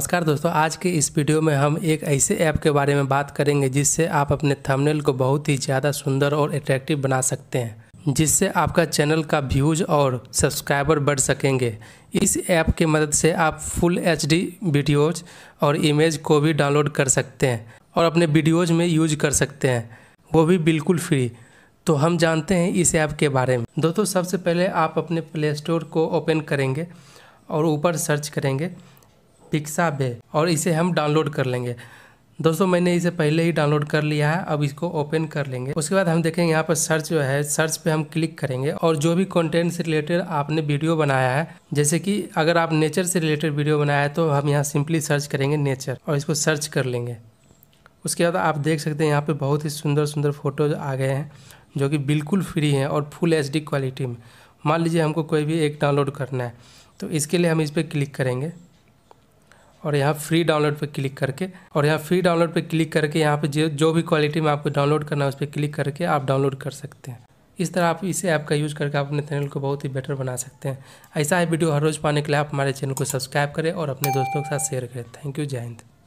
नमस्कार दोस्तों आज के इस वीडियो में हम एक ऐसे ऐप के बारे में बात करेंगे जिससे आप अपने थंबनेल को बहुत ही ज़्यादा सुंदर और अट्रैक्टिव बना सकते हैं जिससे आपका चैनल का व्यूज और सब्सक्राइबर बढ़ सकेंगे इस ऐप की मदद से आप फुल एच डी वीडियोज और इमेज को भी डाउनलोड कर सकते हैं और अपने वीडियोज में यूज कर सकते हैं वो भी बिल्कुल फ्री तो हम जानते हैं इस ऐप के बारे में दोस्तों सबसे पहले आप अपने प्ले स्टोर को ओपन करेंगे और ऊपर सर्च करेंगे पिक्सा बे और इसे हम डाउनलोड कर लेंगे दोस्तों मैंने इसे पहले ही डाउनलोड कर लिया है अब इसको ओपन कर लेंगे उसके बाद हम देखेंगे यहाँ पर सर्च जो है सर्च पे हम क्लिक करेंगे और जो भी कंटेंट से रिलेटेड आपने वीडियो बनाया है जैसे कि अगर आप नेचर से रिलेटेड वीडियो बनाया है तो हम यहाँ सिंपली सर्च करेंगे नेचर और इसको सर्च कर लेंगे उसके बाद आप देख सकते हैं यहाँ पर बहुत ही सुंदर सुंदर फोटोज आ गए हैं जो कि बिल्कुल फ्री हैं और फुल एच क्वालिटी में मान लीजिए हमको कोई भी एक डाउनलोड करना है तो इसके लिए हम इस पर क्लिक करेंगे और यहाँ फ्री डाउनलोड पर क्लिक करके और यहाँ फ्री डाउनलोड पर क्लिक करके यहाँ पे जो जो भी क्वालिटी में आपको डाउनलोड करना है उस पर क्लिक करके आप डाउनलोड कर सकते हैं इस तरह आप इसे ऐप का यूज़ करके आप अपने चैनल को बहुत ही बेटर बना सकते हैं ऐसा ही वीडियो हर रोज़ पाने के लिए आप हमारे चैनल को सब्सक्राइब करें और अपने दोस्तों के साथ शेयर करें थैंक यू जय हिंद